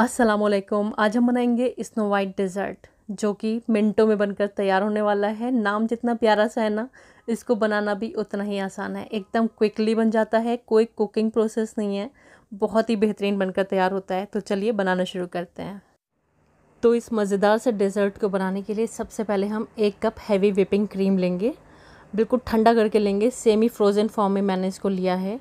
असलकुम आज हम बनाएंगे स्नो वाइट डिज़र्ट जो कि मिनटों में बनकर तैयार होने वाला है नाम जितना प्यारा सा है ना इसको बनाना भी उतना ही आसान है एकदम क्विकली बन जाता है कोई कुकिंग प्रोसेस नहीं है बहुत ही बेहतरीन बनकर तैयार होता है तो चलिए बनाना शुरू करते हैं तो इस मज़ेदार से डिज़र्ट को बनाने के लिए सबसे पहले हम एक कप हैवी विपिंग क्रीम लेंगे बिल्कुल ठंडा करके लेंगे सेमी फ्रोज़न फॉर्म में मैंने इसको लिया है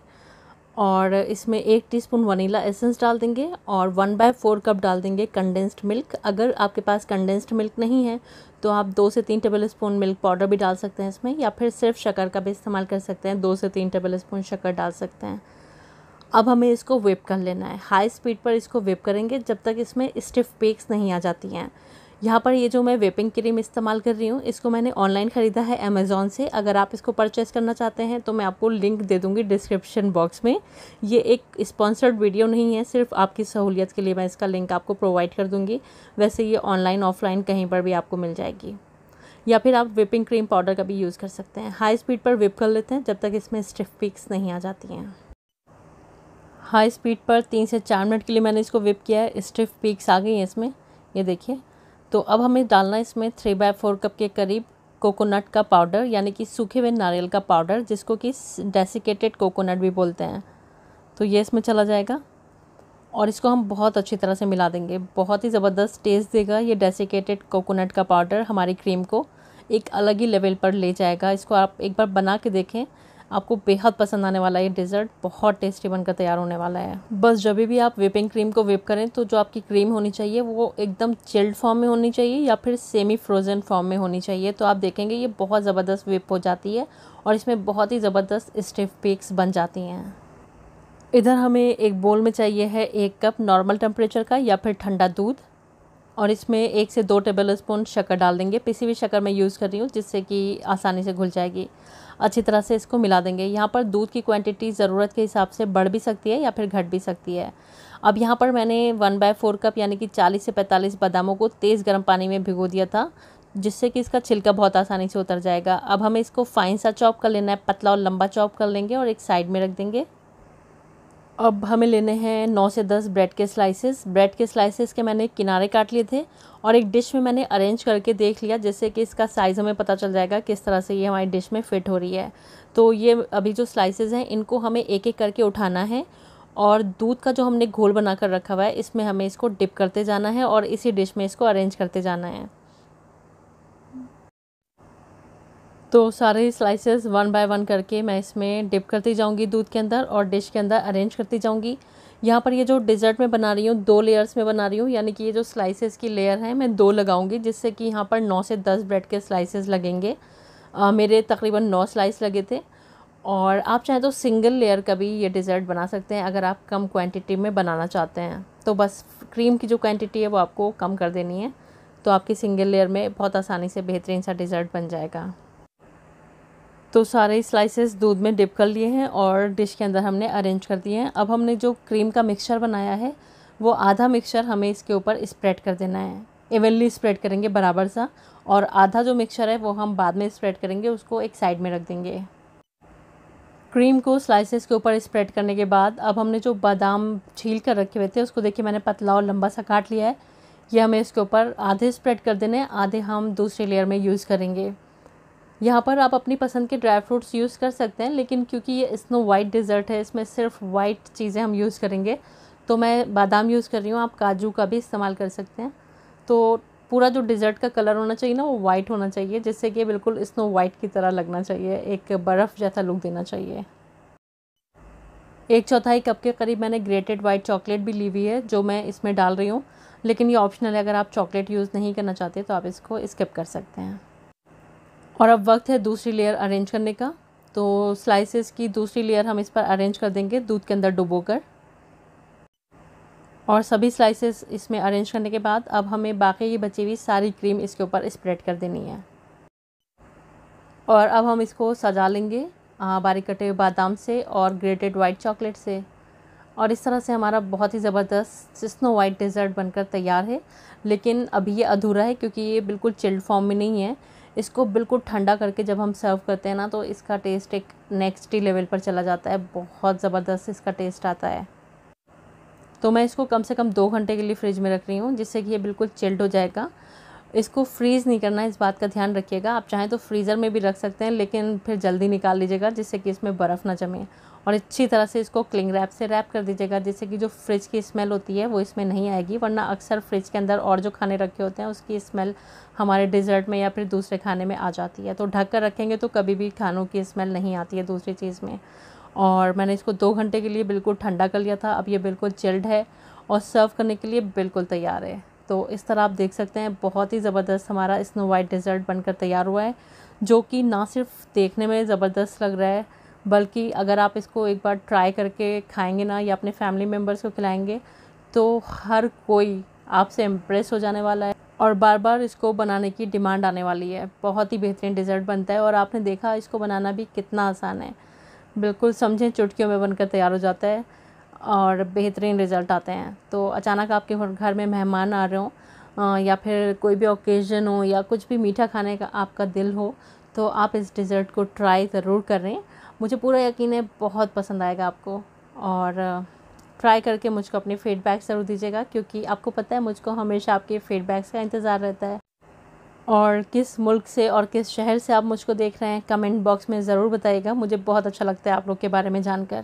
और इसमें एक टीस्पून वनीला एसेंस डाल देंगे और वन बाय फोर कप डाल देंगे कंडेंस्ड मिल्क अगर आपके पास कंडेंस्ड मिल्क नहीं है तो आप दो से तीन टेबल स्पून मिल्क पाउडर भी डाल सकते हैं इसमें या फिर सिर्फ शक्कर का भी इस्तेमाल कर सकते हैं दो से तीन टेबल स्पून शक्कर डाल सकते हैं अब हमें इसको वेप कर लेना है हाई स्पीड पर इसको वेप करेंगे जब तक इसमें स्टिफ पेक्स नहीं आ जाती हैं यहाँ पर ये जो मैं वेपिंग क्रीम इस्तेमाल कर रही हूँ इसको मैंने ऑनलाइन ख़रीदा है अमेजॉन से अगर आप इसको परचेज़ करना चाहते हैं तो मैं आपको लिंक दे दूँगी डिस्क्रिप्शन बॉक्स में ये एक स्पॉन्सर्ड वीडियो नहीं है सिर्फ आपकी सहूलियत के लिए मैं इसका लिंक आपको प्रोवाइड कर दूँगी वैसे ये ऑनलाइन ऑफलाइन कहीं पर भी आपको मिल जाएगी या फिर आप विपिंग क्रीम पाउडर का भी यूज़ कर सकते हैं हाई स्पीड पर विप कर लेते हैं जब तक इसमें स्टिफ पिक्स नहीं आ जाती हैं हाई स्पीड पर तीन से चार मिनट के लिए मैंने इसको विप किया है स्टिफ पिक्स आ गई हैं इसमें ये देखिए तो अब हमें डालना इसमें थ्री बाय फोर कप के करीब कोकोनट का पाउडर यानी कि सूखे हुए नारियल का पाउडर जिसको कि डेसिकेटेड कोकोनट भी बोलते हैं तो ये इसमें चला जाएगा और इसको हम बहुत अच्छी तरह से मिला देंगे बहुत ही ज़बरदस्त टेस्ट देगा ये डेसिकेटेड कोकोनट का पाउडर हमारी क्रीम को एक अलग ही लेवल पर ले जाएगा इसको आप एक बार बना के देखें आपको बेहद पसंद आने वाला ये डिज़र्ट बहुत टेस्टी बनकर तैयार होने वाला है बस जब भी आप विपिंग क्रीम को विप करें तो जो आपकी क्रीम होनी चाहिए वो एकदम चिल्ड फॉर्म में होनी चाहिए या फिर सेमी फ्रोज़न फॉर्म में होनी चाहिए तो आप देखेंगे ये बहुत ज़बरदस्त विप हो जाती है और इसमें बहुत ही ज़बरदस्त स्टिफ पिक्स बन जाती हैं इधर हमें एक बोल में चाहिए है एक कप नॉर्मल टेम्परेचर का या फिर ठंडा दूध और इसमें एक से दो टेबल स्पून शक्कर डाल देंगे पिसी हुई शक्कर मैं यूज़ कर रही हूँ जिससे कि आसानी से घुल जाएगी अच्छी तरह से इसको मिला देंगे यहाँ पर दूध की क्वांटिटी ज़रूरत के हिसाब से बढ़ भी सकती है या फिर घट भी सकती है अब यहाँ पर मैंने वन बाय फोर कप यानी कि चालीस से पैंतालीस बादामों को तेज़ गर्म पानी में भिगो दिया था जिससे कि इसका छिलका बहुत आसानी से उतर जाएगा अब हमें इसको फाइन सा चॉप कर लेना है पतला और लंबा चॉप कर लेंगे और एक साइड में रख देंगे अब हमें लेने हैं नौ से दस ब्रेड के स्लाइसेस ब्रेड के स्लाइसेस के मैंने किनारे काट लिए थे और एक डिश में मैंने अरेंज करके देख लिया जैसे कि इसका साइज़ हमें पता चल जाएगा किस तरह से ये हमारी डिश में फ़िट हो रही है तो ये अभी जो स्लाइसेस हैं इनको हमें एक एक करके उठाना है और दूध का जो हमने घोल बना कर रखा हुआ है इसमें हमें इसको डिप करते जाना है और इसी डिश में इसको अरेंज करते जाना है तो सारे स्लाइसेस वन बाय वन करके मैं इसमें डिप करती जाऊँगी दूध के अंदर और डिश के अंदर अरेंज करती जाऊँगी यहाँ पर ये जो डिज़र्ट में बना रही हूँ दो लेयर्स में बना रही हूँ यानी कि ये जो स्लाइसेस की लेयर है मैं दो लगाऊंगी जिससे कि यहाँ पर नौ से दस ब्रेड के स्लाइसेस लगेंगे आ, मेरे तकरीबन नौ स्लाइस लगे थे और आप चाहें तो सिंगल लेयर का भी ये डिज़र्ट बना सकते हैं अगर आप कम क्वान्टिटी में बनाना चाहते हैं तो बस क्रीम की जो क्वान्टिटी है वो आपको कम कर देनी है तो आपकी सिंगल लेयर में बहुत आसानी से बेहतरीन सा डिज़र्ट बन जाएगा तो सारे स्लाइसेस दूध में डिप कर लिए हैं और डिश के अंदर हमने अरेंज कर दिए हैं अब हमने जो क्रीम का मिक्सचर बनाया है वो आधा मिक्सचर हमें इसके ऊपर स्प्रेड कर देना है इवनली स्प्रेड करेंगे बराबर सा और आधा जो मिक्सचर है वो हम बाद में स्प्रेड करेंगे उसको एक साइड में रख देंगे क्रीम को स्लाइसेस के ऊपर स्प्रेड करने के बाद अब हमने जो बादाम छील कर रखे हुए थे उसको देखिए मैंने पतला और लंबा सा काट लिया है ये हमें इसके ऊपर आधे स्प्रेड कर देने आधे हम दूसरे लेयर में यूज़ करेंगे यहाँ पर आप अपनी पसंद के ड्राई फ्रूट्स यूज़ कर सकते हैं लेकिन क्योंकि ये स्नो वाइट डिज़र्ट है इसमें सिर्फ वाइट चीज़ें हम यूज़ करेंगे तो मैं बादाम यूज़ कर रही हूँ आप काजू का भी इस्तेमाल कर सकते हैं तो पूरा जो डिज़र्ट का कलर होना चाहिए ना वो वाइट होना चाहिए जिससे कि बिल्कुल स्नो वाइट की तरह लगना चाहिए एक बर्फ़ जैसा लुक देना चाहिए एक चौथाई कप के करीब मैंने ग्रेटेड वाइट चॉकलेट भी ली हुई है जो मैं इसमें डाल रही हूँ लेकिन ये ऑप्शनल है अगर आप चॉकलेट यूज़ नहीं करना चाहते तो आप इसको स्किप कर सकते हैं और अब वक्त है दूसरी लेयर अरेंज करने का तो स्लाइसेस की दूसरी लेयर हम इस पर अरेंज कर देंगे दूध के अंदर डुबो कर और सभी स्लाइसेस इसमें अरेंज करने के बाद अब हमें बाकी की बची हुई सारी क्रीम इसके ऊपर स्प्रेड कर देनी है और अब हम इसको सजा लेंगे बारीक कटे हुए बादाम से और ग्रेटेड वाइट चॉकलेट से और इस तरह से हमारा बहुत ही ज़बरदस्त स्नो वाइट डेज़र्ट बनकर तैयार है लेकिन अभी ये अधूरा है क्योंकि ये बिल्कुल चिल्ड फॉर्म में नहीं है इसको बिल्कुल ठंडा करके जब हम सर्व करते हैं ना तो इसका टेस्ट एक नेक्स्ट ही लेवल पर चला जाता है बहुत ज़बरदस्त इसका टेस्ट आता है तो मैं इसको कम से कम दो घंटे के लिए फ्रिज में रख रही हूँ जिससे कि ये बिल्कुल चिल्ड हो जाएगा इसको फ्रीज़ नहीं करना इस बात का ध्यान रखिएगा आप चाहें तो फ्रीज़र में भी रख सकते हैं लेकिन फिर जल्दी निकाल लीजिएगा जिससे कि इसमें बर्फ़ ना जमे और अच्छी तरह से इसको क्लिंग रैप से रैप कर दीजिएगा जिससे कि जो फ्रिज की स्मेल होती है वो इसमें नहीं आएगी वरना अक्सर फ्रिज के अंदर और जो खाने रखे होते हैं उसकी स्मेल हमारे डिज़र्ट में या फिर दूसरे खाने में आ जाती है तो ढक कर रखेंगे तो कभी भी खानों की स्मेल नहीं आती है दूसरी चीज़ में और मैंने इसको दो घंटे के लिए बिल्कुल ठंडा कर लिया था अब ये बिल्कुल चिल्ड है और सर्व करने के लिए बिल्कुल तैयार है तो इस तरह आप देख सकते हैं बहुत ही ज़बरदस्त हमारा स्नो वाइट डिज़र्ट बनकर तैयार हुआ है जो कि ना सिर्फ देखने में ज़बरदस्त लग रहा है बल्कि अगर आप इसको एक बार ट्राई करके खाएंगे ना या अपने फैमिली मेम्बर्स को खिलाएंगे तो हर कोई आपसे इम्प्रेस हो जाने वाला है और बार बार इसको बनाने की डिमांड आने वाली है बहुत ही बेहतरीन डिज़र्ट बनता है और आपने देखा इसको बनाना भी कितना आसान है बिल्कुल समझें चुटकियों में बनकर तैयार हो जाता है और बेहतरीन रिज़ल्ट आते हैं तो अचानक आपके घर में मेहमान आ रहे हो या फिर कोई भी ओकेज़न हो या कुछ भी मीठा खाने का आपका दिल हो तो आप इस डिज़र्ट को ट्राई ज़रूर करें मुझे पूरा यकीन है बहुत पसंद आएगा आपको और ट्राई करके मुझको अपने फ़ीडबैक ज़रूर दीजिएगा क्योंकि आपको पता है मुझको हमेशा आपके फ़ीडबैक्स का इंतज़ार रहता है और किस मुल्क से और किस शहर से आप मुझको देख रहे हैं कमेंट बॉक्स में ज़रूर बताइएगा मुझे बहुत अच्छा लगता है आप लोग के बारे में जानकर